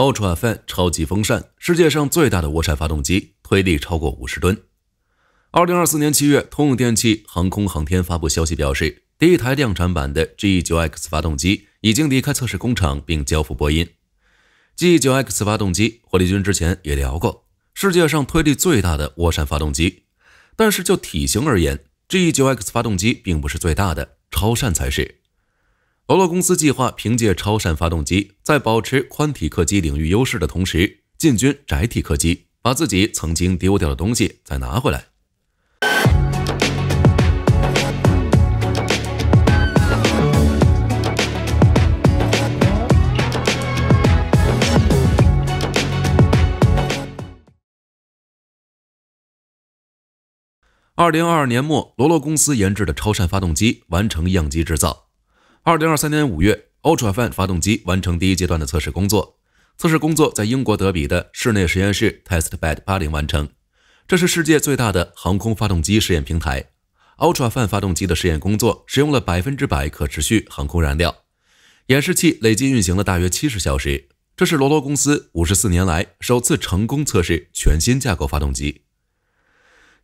Ultra Fan 超级风扇，世界上最大的涡扇发动机，推力超过五十吨。二零二四年七月，通用电气航空航天发布消息表示，第一台量产版的 GE9X 发动机已经离开测试工厂，并交付波音。GE9X 发动机，火力军之前也聊过，世界上推力最大的涡扇发动机。但是就体型而言，GE9X 发动机并不是最大的，超扇才是。罗罗公司计划凭借超扇发动机，在保持宽体客机领域优势的同时，进军窄体客机，把自己曾经丢掉的东西再拿回来。二零二二年末，罗罗公司研制的超扇发动机完成样机制造。二零二三年五月，Ultrafan 发动机完成第一阶段的测试工作。测试工作在英国德比的室内实验室 Testbed 八零完成。这是世界最大的航空发动机试验平台。Ultrafan 发动机的试验工作使用了百分之百可持续航空燃料。演示器累计运行了大约七十小时。这是罗罗公司五十四年来首次成功测试全新架构发动机。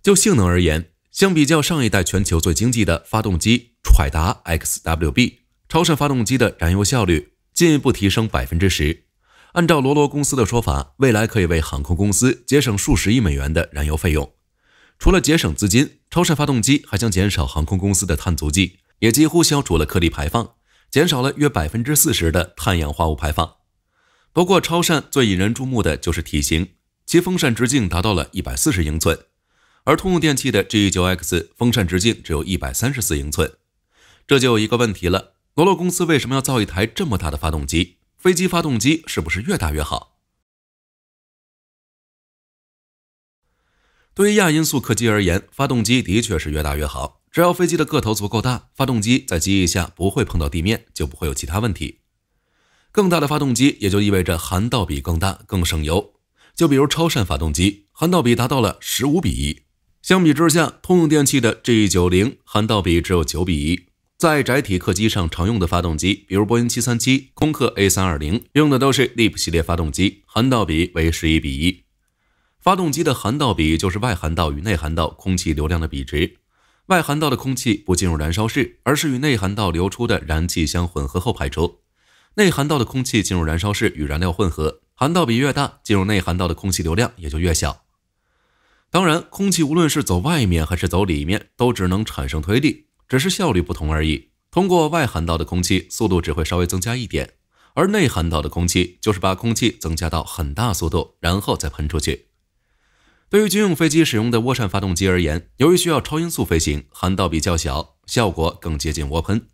就性能而言，相比较上一代全球最经济的发动机，揣达 XWB。超扇发动机的燃油效率进一步提升百分之十，按照罗罗公司的说法，未来可以为航空公司节省数十亿美元的燃油费用。除了节省资金，超扇发动机还将减少航空公司的碳足迹，也几乎消除了颗粒排放，减少了约百分之四十的碳氧化物排放。不过，超扇最引人注目的就是体型，其风扇直径达到了一百四十英寸，而通用电气的 G9X 风扇直径只有一百三十四英寸，这就有一个问题了。罗罗公司为什么要造一台这么大的发动机？飞机发动机是不是越大越好？对于亚音速客机而言，发动机的确是越大越好。只要飞机的个头足够大，发动机在机翼下不会碰到地面，就不会有其他问题。更大的发动机也就意味着涵道比更大，更省油。就比如超扇发动机，涵道比达到了十五比一。相比之下，通用电气的 G 九零涵道比只有九比一。在窄体客机上常用的发动机，比如波音七三七、空客 A 三二零，用的都是 l e p 系列发动机，涵道比为十一比一。发动机的涵道比就是外涵道与内涵道空气流量的比值。外涵道的空气不进入燃烧室，而是与内涵道流出的燃气相混合后排出。内涵道的空气进入燃烧室与燃料混合。涵道比越大，进入内涵道的空气流量也就越小。当然，空气无论是走外面还是走里面，都只能产生推力。只是效率不同而已。通过外涵道的空气速度只会稍微增加一点，而内涵道的空气就是把空气增加到很大速度，然后再喷出去。对于军用飞机使用的涡扇发动机而言，由于需要超音速飞行，涵道比较小，效果更接近涡喷。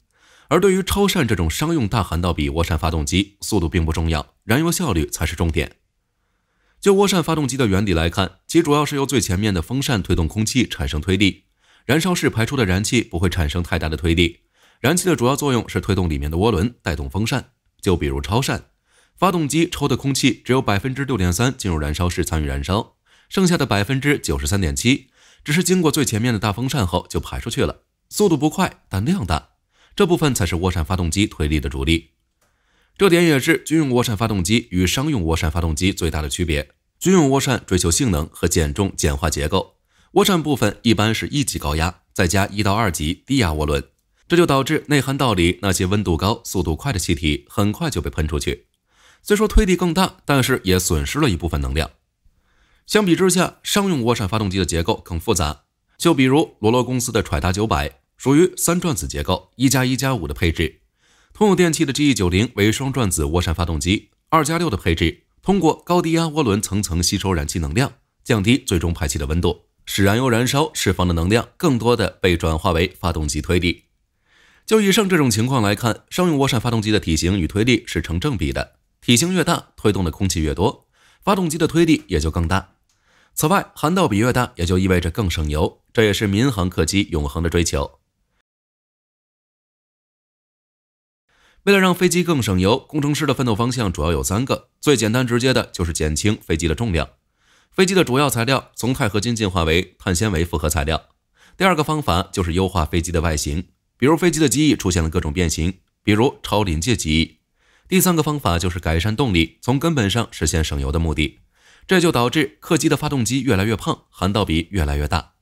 而对于超扇这种商用大涵道比涡扇发动机，速度并不重要，燃油效率才是重点。就涡扇发动机的原理来看，其主要是由最前面的风扇推动空气产生推力。燃烧室排出的燃气不会产生太大的推力，燃气的主要作用是推动里面的涡轮，带动风扇。就比如超扇发动机抽的空气，只有百分之六点三进入燃烧室参与燃烧，剩下的百分之九十三点七只是经过最前面的大风扇后就排出去了，速度不快，但量大。这部分才是涡扇发动机推力的主力。这点也是军用涡扇发动机与商用涡扇发动机最大的区别。军用涡扇追求性能和减重、简化结构。涡扇部分一般是一级高压，再加一到二级低压涡轮，这就导致内涵道里那些温度高速度快的气体很快就被喷出去。虽说推力更大，但是也损失了一部分能量。相比之下，商用涡扇发动机的结构更复杂。就比如罗罗公司的揣达九百属于三转子结构，一加一加五的配置；通用电气的 GE 九零为双转子涡扇发动机，二加六的配置，通过高低压涡轮层层吸收燃气能量，降低最终排气的温度。使燃油燃烧释放的能量更多的被转化为发动机推力。就以上这种情况来看，商用涡扇发动机的体型与推力是成正比的，体型越大，推动的空气越多，发动机的推力也就更大。此外，涵道比越大，也就意味着更省油，这也是民航客机永恒的追求。为了让飞机更省油，工程师的奋斗方向主要有三个，最简单直接的就是减轻飞机的重量。飞机的主要材料从钛合金进化为碳纤维复合材料。第二个方法就是优化飞机的外形，比如飞机的机翼出现了各种变形，比如超临界机翼。第三个方法就是改善动力，从根本上实现省油的目的。这就导致客机的发动机越来越胖，涵道比越来越大。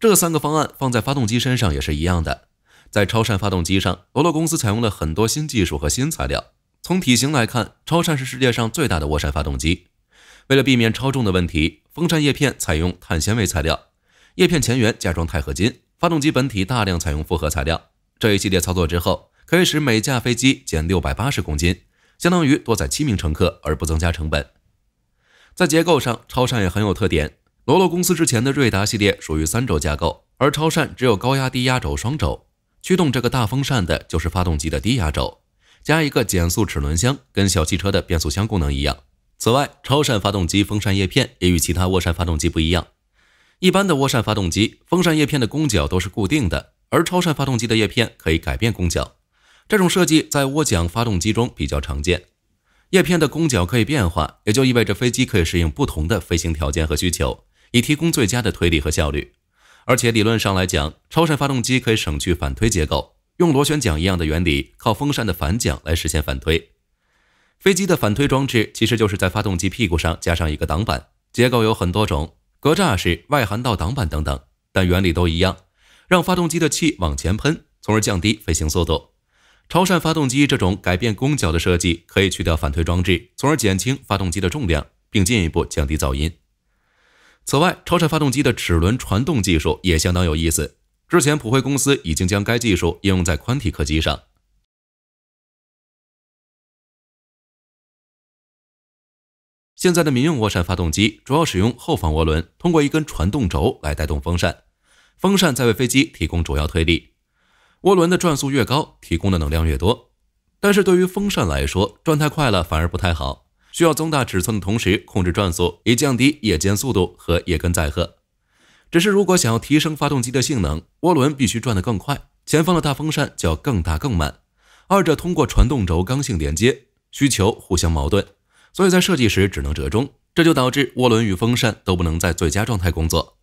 这三个方案放在发动机身上也是一样的。在超扇发动机上，罗罗公司采用了很多新技术和新材料。从体型来看，超扇是世界上最大的涡扇发动机。为了避免超重的问题，风扇叶片采用碳纤维材料，叶片前缘加装钛合金，发动机本体大量采用复合材料。这一系列操作之后，可以使每架飞机减六百八十公斤，相当于多载七名乘客而不增加成本。在结构上，超扇也很有特点。罗罗公司之前的瑞达系列属于三轴架构，而超扇只有高压、低压轴双轴驱动。这个大风扇的就是发动机的低压轴，加一个减速齿轮箱，跟小汽车的变速箱功能一样。此外，超扇发动机风扇叶片也与其他涡扇发动机不一样。一般的涡扇发动机风扇叶片的攻角都是固定的，而超扇发动机的叶片可以改变攻角。这种设计在涡桨发动机中比较常见。叶片的攻角可以变化，也就意味着飞机可以适应不同的飞行条件和需求，以提供最佳的推力和效率。而且理论上来讲，超扇发动机可以省去反推结构，用螺旋桨一样的原理，靠风扇的反桨来实现反推。飞机的反推装置其实就是在发动机屁股上加上一个挡板，结构有很多种，格栅式、外涵道挡板等等，但原理都一样，让发动机的气往前喷，从而降低飞行速度。超扇发动机这种改变攻角的设计可以去掉反推装置，从而减轻发动机的重量，并进一步降低噪音。此外，超扇发动机的齿轮传动技术也相当有意思，之前普惠公司已经将该技术应用在宽体客机上。现在的民用涡扇发动机主要使用后方涡轮，通过一根传动轴来带动风扇，风扇在为飞机提供主要推力。涡轮的转速越高，提供的能量越多，但是对于风扇来说，转太快了反而不太好，需要增大尺寸的同时控制转速，以降低夜间速度和夜间载荷。只是如果想要提升发动机的性能，涡轮必须转得更快，前方的大风扇就要更大更慢，二者通过传动轴刚性连接，需求互相矛盾。所以在设计时只能折中，这就导致涡轮与风扇都不能在最佳状态工作。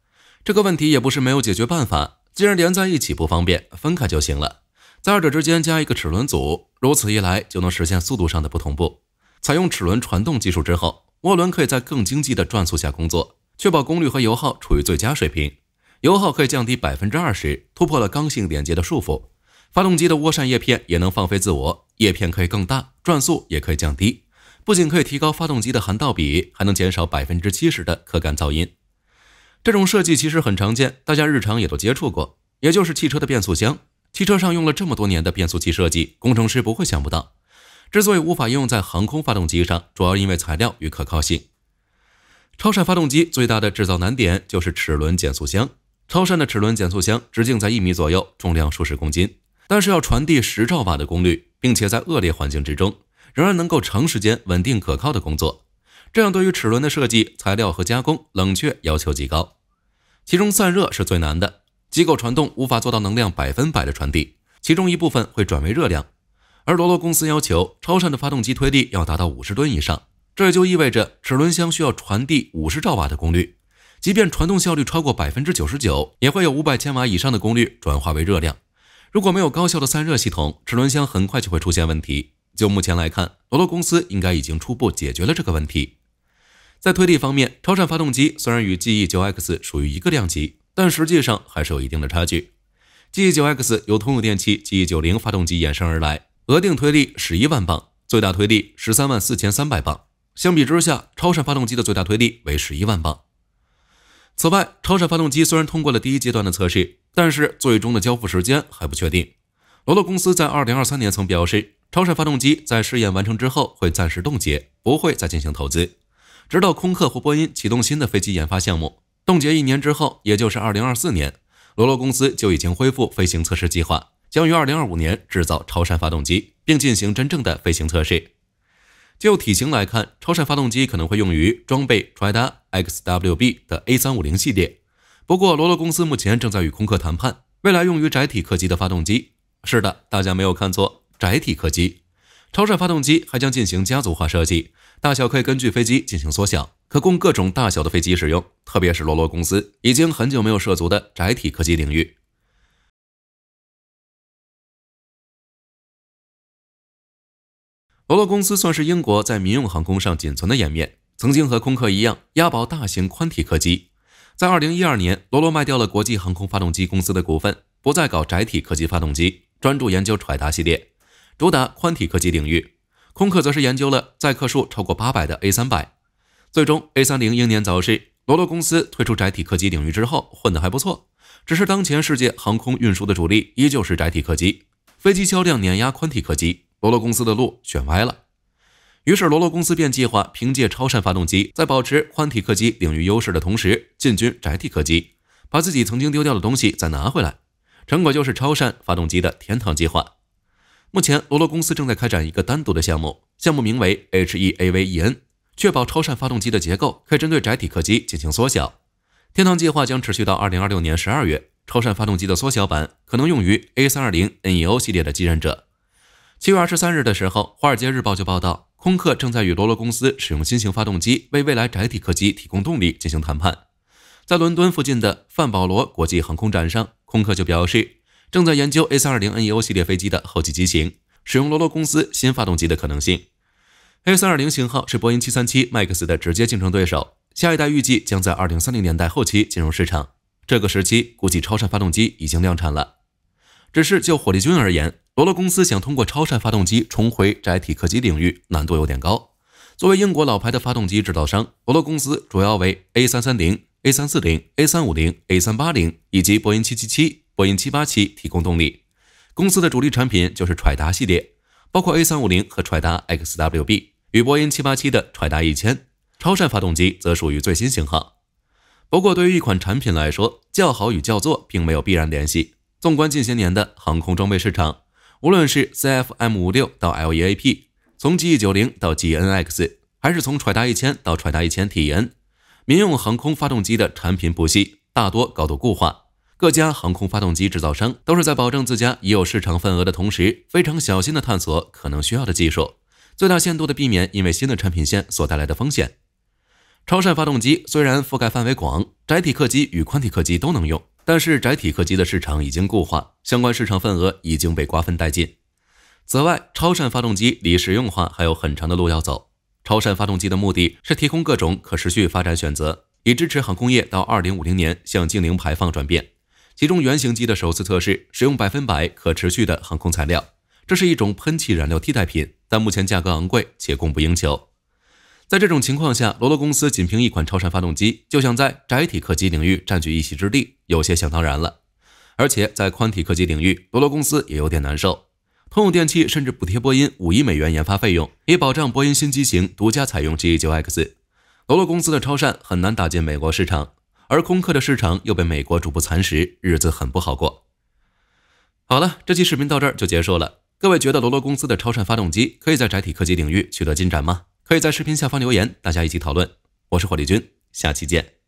这个问题也不是没有解决办法，既然连在一起不方便，分开就行了。在二者之间加一个齿轮组，如此一来就能实现速度上的不同步。采用齿轮传动技术之后，涡轮可以在更经济的转速下工作，确保功率和油耗处于最佳水平，油耗可以降低百分之二十，突破了刚性连接的束缚。发动机的涡扇叶片也能放飞自我，叶片可以更大，转速也可以降低。不仅可以提高发动机的含道比，还能减少百分之七十的可感噪音。这种设计其实很常见，大家日常也都接触过，也就是汽车的变速箱。汽车上用了这么多年的变速器设计，工程师不会想不到。之所以无法应用在航空发动机上，主要因为材料与可靠性。超善发动机最大的制造难点就是齿轮减速箱。超善的齿轮减速箱直径在一米左右，重量数十公斤，但是要传递十兆瓦的功率，并且在恶劣环境之中。仍然能够长时间稳定可靠的工作，这样对于齿轮的设计、材料和加工、冷却要求极高。其中散热是最难的，机构传动无法做到能量百分百的传递，其中一部分会转为热量。而罗罗公司要求超扇的发动机推力要达到五十吨以上，这也就意味着齿轮箱需要传递五十兆瓦的功率，即便传动效率超过百分之九十九，也会有五百千瓦以上的功率转化为热量。如果没有高效的散热系统，齿轮箱很快就会出现问题。就目前来看，罗罗公司应该已经初步解决了这个问题。在推力方面，超闪发动机虽然与 GE 9X 属于一个量级，但实际上还是有一定的差距。GE 9X 由通用电气 GE 90发动机衍生而来，额定推力十一万磅，最大推力十三万四千三百磅。相比之下，超闪发动机的最大推力为十一万磅。此外，超闪发动机虽然通过了第一阶段的测试，但是最终的交付时间还不确定。罗罗公司在二零二三年曾表示。超燃发动机在试验完成之后会暂时冻结，不会再进行投资，直到空客或波音启动新的飞机研发项目。冻结一年之后，也就是二零二四年，罗罗公司就已经恢复飞行测试计划，将于二零二五年制造超山发动机，并进行真正的飞行测试。就体型来看，超山发动机可能会用于装备 t r i d a XWB 的 A350 系列。不过，罗罗公司目前正在与空客谈判，未来用于窄体客机的发动机。是的，大家没有看错。窄体客机，超燃发动机还将进行家族化设计，大小可以根据飞机进行缩小，可供各种大小的飞机使用，特别是罗罗公司已经很久没有涉足的窄体客机领域。罗罗公司算是英国在民用航空上仅存的颜面，曾经和空客一样押宝大型宽体客机。在二零一二年，罗罗卖掉了国际航空发动机公司的股份，不再搞窄体客机发动机，专注研究揣达系列。主打宽体客机领域，空客则是研究了载客数超过八百的 A 三百，最终 A 三零英年早逝。罗罗公司退出窄体客机领域之后，混得还不错。只是当前世界航空运输的主力依旧是窄体客机，飞机销量碾压宽体客机。罗罗公司的路选歪了，于是罗罗公司便计划凭借超扇发动机，在保持宽体客机领域优势的同时进军窄体客机，把自己曾经丢掉的东西再拿回来。成果就是超扇发动机的天堂计划。目前，罗罗公司正在开展一个单独的项目，项目名为 HEAVEN，确保超扇发动机的结构可以针对窄体客机进行缩小。天堂计划将持续到二零二六年十二月，超扇发动机的缩小版可能用于 A 三二零 NEO 系列的继任者。七月二十三日的时候，《华尔街日报》就报道，空客正在与罗罗公司使用新型发动机为未来窄体客机提供动力进行谈判。在伦敦附近的范保罗国际航空展上，空客就表示。正在研究 A320neo 系列飞机的后期机型，使用罗罗公司新发动机的可能性。A320 型号是波音737 MAX 的直接竞争对手，下一代预计将在2030年代后期进入市场。这个时期估计超扇发动机已经量产了。只是就火力军而言，罗罗公司想通过超扇发动机重回窄体客机领域难度有点高。作为英国老牌的发动机制造商，罗罗公司主要为 A330、A340、A350、A380 以及波音777。波音七八七提供动力，公司的主力产品就是揣达系列，包括 A 三五零和揣达 XWB，与波音七八七的揣达一千超扇发动机则属于最新型号。不过，对于一款产品来说，叫好与叫座并没有必然联系。纵观近些年的航空装备市场，无论是 CFM 五六到 LEAP，从 GE 九零到 g NX，还是从揣达一千到揣达一千 TEN，民用航空发动机的产品谱系大多高度固化。各家航空发动机制造商都是在保证自家已有市场份额的同时，非常小心地探索可能需要的技术，最大限度地避免因为新的产品线所带来的风险。超扇发动机虽然覆盖范围广，窄体客机与宽体客机都能用，但是窄体客机的市场已经固化，相关市场份额已经被瓜分殆尽。此外，超扇发动机离实用化还有很长的路要走。超扇发动机的目的是提供各种可持续发展选择，以支持航空业到2050年向净零排放转变。其中原型机的首次测试使用百分百可持续的航空材料，这是一种喷气燃料替代品，但目前价格昂贵且供不应求。在这种情况下，罗罗公司仅凭一款超扇发动机就想在窄体客机领域占据一席之地，有些想当然了。而且在宽体客机领域，罗罗公司也有点难受。通用电气甚至补贴波音五亿美元研发费用，以保障波音新机型独家采用 GE9X。罗罗公司的超善很难打进美国市场。而空客的市场又被美国逐步蚕食，日子很不好过。好了，这期视频到这儿就结束了。各位觉得罗罗公司的超扇发动机可以在载体科技领域取得进展吗？可以在视频下方留言，大家一起讨论。我是火力军，下期见。